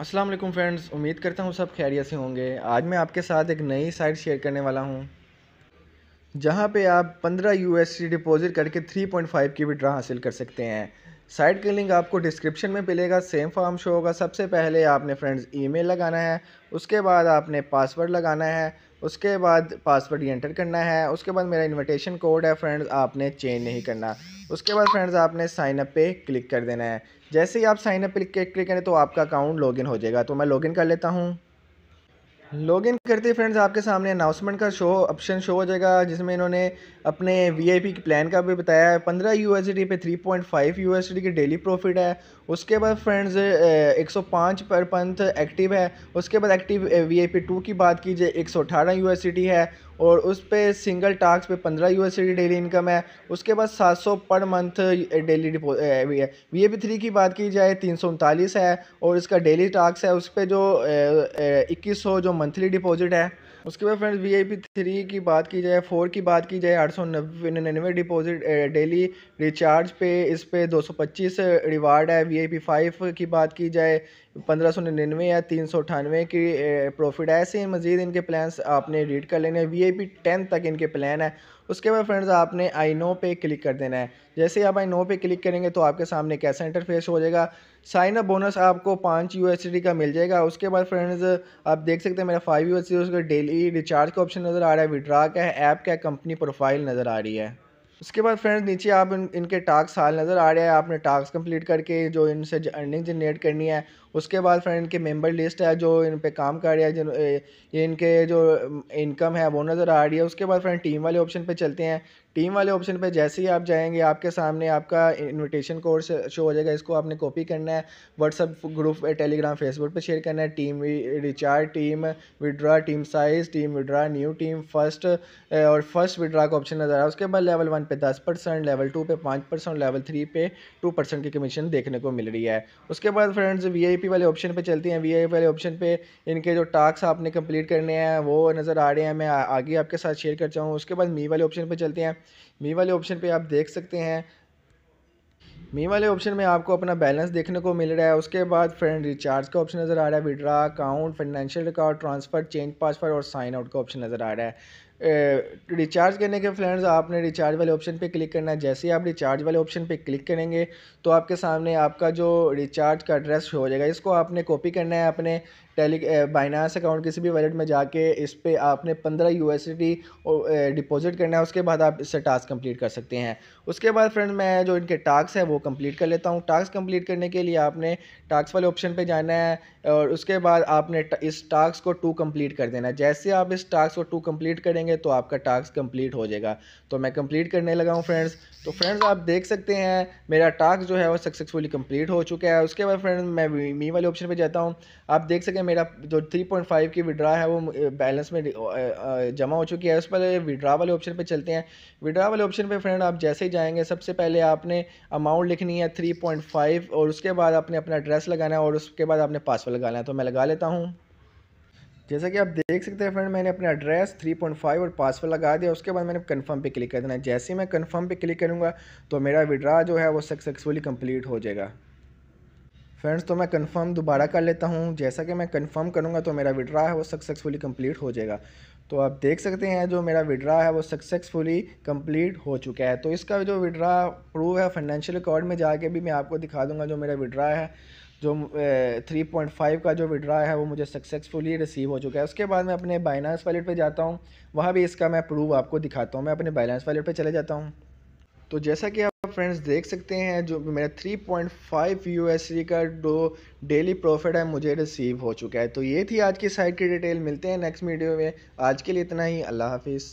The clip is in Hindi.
अस्सलाम वालेकुम फ्रेंड्स उम्मीद करता हूँ सब खैरियत से होंगे आज मैं आपके साथ एक नई साइट शेयर करने वाला हूँ जहाँ पे आप 15 यूएसडी डिपॉजिट करके 3.5 की विड्रा हासिल कर सकते हैं साइट की लिंक आपको डिस्क्रिप्शन में मिलेगा सेम फॉर्म शो होगा सबसे पहले आपने फ्रेंड्स ईमेल लगाना है उसके बाद आपने पासवर्ड लगाना है उसके बाद पासवर्ड एंटर करना है उसके बाद मेरा इनविटेशन कोड है फ्रेंड्स आपने चेंज नहीं करना उसके बाद फ्रेंड्स आपने साइन अप पे क्लिक कर देना है जैसे ही आप साइन अप पे क्लिक करें तो आपका अकाउंट लॉगिन हो जाएगा तो मैं लॉगिन कर लेता हूँ लॉग इन करते ही फ्रेंड्स आपके सामने अनाउंसमेंट का शो ऑप्शन शो हो जाएगा जिसमें इन्होंने अपने वीआईपी के प्लान का भी बताया है पंद्रह यू एस पे three point five U S की डेली प्रॉफिट है उसके बाद फ्रेंड्स एक सौ पाँच पर पंथ एक्टिव है उसके बाद एक्टिव वी आई टू की बात कीजिए एक सौ है और उस पर सिंगल टास्क पे पंद्रह यू डेली इनकम है उसके बाद सात सौ पर month daily deposit V A P three की बात की जाए तीन सौ उनतालीस है और इसका डेली टास्क है उस पर जो इक्कीस सौ जो मंथली डिपॉजिट है उसके बाद friends V I P three की बात की जाए फोर की बात की जाए आठ सौ निन्यानवे डिपॉजिट डेली रिचार्ज पे इस पे दो सौ पच्चीस रिवार्ड है वी आई पी फाइव की बात की जाए पंद्रह सौ निन्यानवे या तीन सौ अठानवे की प्रॉफिट है ऐसे मज़ीद इनके प्लान्स आपने रीड कर लेने हैं वी आई पी टेन तक इनके प्लान है उसके बाद फ्रेंड्स आपने आई नो पे क्लिक कर देना है जैसे आप आई नो पे क्लिक करेंगे तो आपके सामने कैसा इंटरफेस हो जाएगा साइन अप बोनस आपको पाँच यू का मिल जाएगा उसके बाद फ्रेंड्स आप देख सकते हैं मेरा फाइव यू का डेली रिचार्ज का ऑप्शन नज़र आ रहा है विड्रा का है ऐप का कंपनी प्रोफाइल नज़र आ रही है उसके बाद फ्रेंड्स नीचे आप इन, इनके टास्क हाल नज़र आ रहे हैं आपने टास्क कंप्लीट करके जो इनसे अर्निंग जनरेट करनी है उसके बाद फ्रेंड इनके मेंबर लिस्ट है जो इन पे काम कर रहा है जिन ये इनके जो इनकम है वो नज़र आ रही है उसके बाद फ्रेंड टीम वाले ऑप्शन पे चलते हैं टीम वाले ऑप्शन पे जैसे ही आप जाएंगे आपके सामने आपका इनविटेशन कोर्स शो हो जाएगा इसको आपने कॉपी करना है व्हाट्सअप ग्रुप टेलीग्राम फेसबुक पे शेयर करना है team recharge team withdraw team size team withdraw new team first और फर्स्ट विड्रा का ऑप्शन नज़र आया उसके बाद लेवल वन पे दस परसेंट लेवल टू पे पाँच परसेंट लेवल थ्री पे टू परसेंट की कमीशन देखने को मिल रही है उसके बाद फ्रेंड्स वी वीआईपी वाले ऑप्शन पे चलती हैं वी वाले ऑप्शन पे इनके जो टास्क आपने कंप्लीट करने हैं वो नज़र आ रहे हैं मैं आगे आपके साथ शेयर कर चाहूँ उसके बाद मी वाले ऑप्शन पर चलते हैं मी वाले ऑप्शन पर आप देख सकते हैं मी वाले ऑप्शन में आपको अपना बैलेंस देखने को मिल रहा है उसके बाद फ्रेंड रिचार्ज का ऑप्शन नज़र आ रहा है withdraw account financial record transfer change password और साइन आउट का ऑप्शन नज़र आ रहा है रिचार्ज करने के फ्रेंड्स आपने रिचार्ज वाले ऑप्शन पे क्लिक करना है जैसे ही आप रिचार्ज वाले ऑप्शन पे क्लिक करेंगे तो आपके सामने आपका जो रिचार्ज का एड्रेस हो जाएगा इसको आपने कॉपी करना है अपने टेली बाइनास अकाउंट किसी भी वैलेट में जाके इस पर आपने पंद्रह यू एस डिपॉजिट करना है उसके बाद आप इससे टास्क कंप्लीट कर सकते हैं उसके बाद फ्रेंड मैं जो इनके टास्क हैं वो कंप्लीट कर लेता हूँ टास्क कंप्लीट करने के लिए आपने टास्क वाले ऑप्शन पे जाना है और उसके बाद आपने इस टास्क को टू कम्प्लीट कर देना है जैसे आप इस टास्क को टू कम्प्लीट करेंगे करेंगे तो आपका टास्क कंप्लीट हो जाएगा तो मैं कंप्लीट करने लगा हूँ फ्रेंड्स तो फ्रेंड्स आप देख सकते हैं मेरा टास्क जो है वो सक्सेसफुली कंप्लीट हो चुका है उसके बाद फ्रेंड्स मैं मी वाले ऑप्शन पर जाता हूँ आप देख सकें मेरा जो थ्री पॉइंट फाइव की विड्रा है वो बैलेंस में जमा हो चुकी है उस पर विड्रा वाले ऑप्शन पर चलते हैं विड्रा वाले ऑप्शन पर फ्रेंड आप जैसे ही जाएंगे सबसे पहले आपने अमाउंट लिखनी है थ्री और उसके बाद आपने अपना एड्रेस लगाना है और उसके बाद आपने पासवर्ड लगाना है तो मैं लगा लेता हूँ जैसा कि आप देख सकते हैं फ्रेंड मैंने अपना एड्रेस 3.5 और पासवर्ड लगा दिया उसके बाद मैंने कन्फर्म पे क्लिक कर देना है जैसे ही मैं कन्फर्म पे क्लिक करूँगा तो मेरा विड्रा जो है वो सक्सेसफुली कंप्लीट हो जाएगा फ्रेंड्स तो मैं कंफर्म दोबारा कर लेता हूँ जैसा कि मैं कंफर्म करूँगा तो मेरा विड्रा है वो सक्सेसफुली कम्प्लीट हो जाएगा तो आप देख सकते हैं जो मेरा विड्रा है वो सक्सेसफुली कम्प्लीट हो चुका है तो इसका जो विड्रा प्रूव है फाइनेंशियल रिकॉर्ड में जाके भी मैं आपको दिखा दूँगा जो मेरा विड्रा है जो थ्री पॉइंट फाइव का जो विड्रा है वो मुझे सक्सेसफुली रिसीव हो चुका है उसके बाद मैं अपने बाइनांस वैलेट पे जाता हूँ वहाँ भी इसका मैं प्रूफ आपको दिखाता हूँ मैं अपने बाइनांस वैलेट पे चले जाता हूँ तो जैसा कि आप फ्रेंड्स देख सकते हैं जो मेरा 3.5 पॉइंट का जो डेली प्रॉफिट है मुझे रिसीव हो चुका है तो ये थी आज की साइट की डिटेल मिलते हैं नेक्स्ट वीडियो में आज के लिए इतना ही अल्लाह हाफिज़